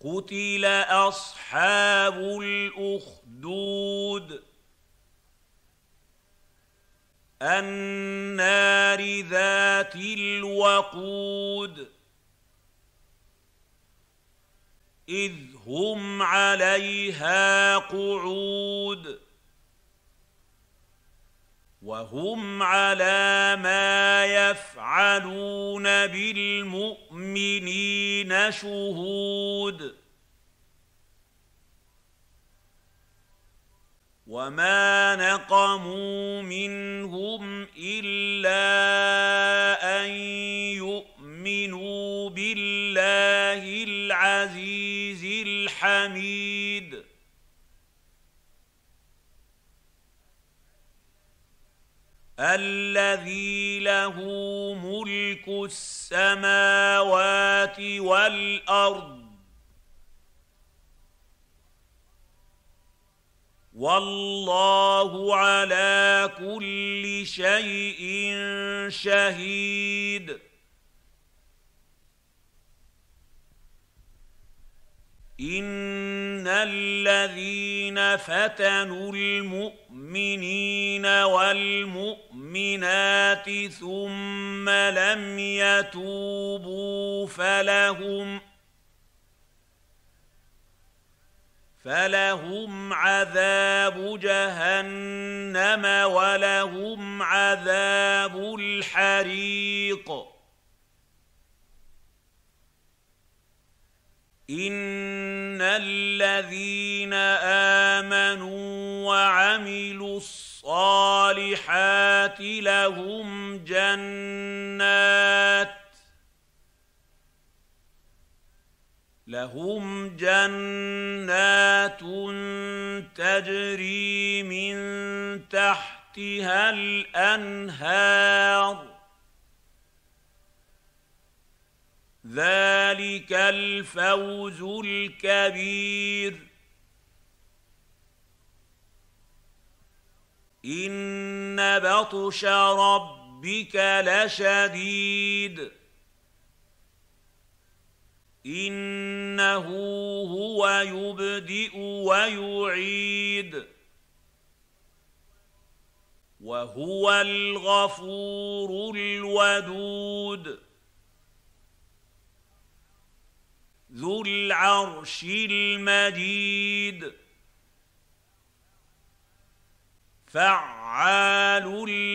قتل أصحاب الأخدود النار ذات الوقود إذ هم عليها قعود وهم على ما يفعلون بالمؤمنين شهود وما نقموا منهم الا ان يؤمنوا بالله العزيز الحميد الذي له ملك السماوات والارض والله على كل شيء شهيد إن الذين فتنوا المؤمنين والمؤمنات ثم لم يتوبوا فلهم فلهم عذاب جهنم ولهم عذاب الحريق ان الذين امنوا وعملوا الصالحات لهم جنات لهم جنات تجري من تحتها الانهار ذلك الفوز الكبير ان بطش ربك لشديد انه هو يبدئ ويعيد وهو الغفور الودود ذو العرش المجيد فعال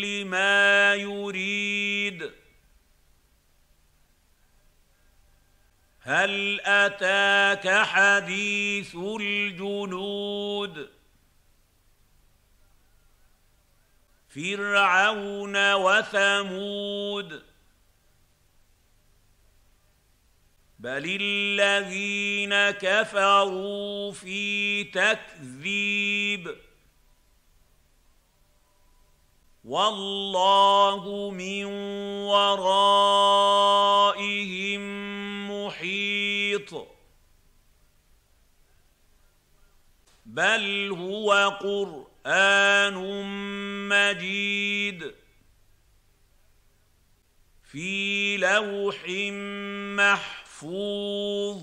لما يريد هل اتاك حديث الجنود فرعون وثمود بل الذين كفروا في تكذيب والله من ورائهم محيط بل هو قران مجيد في لوح محفوظ محفوظ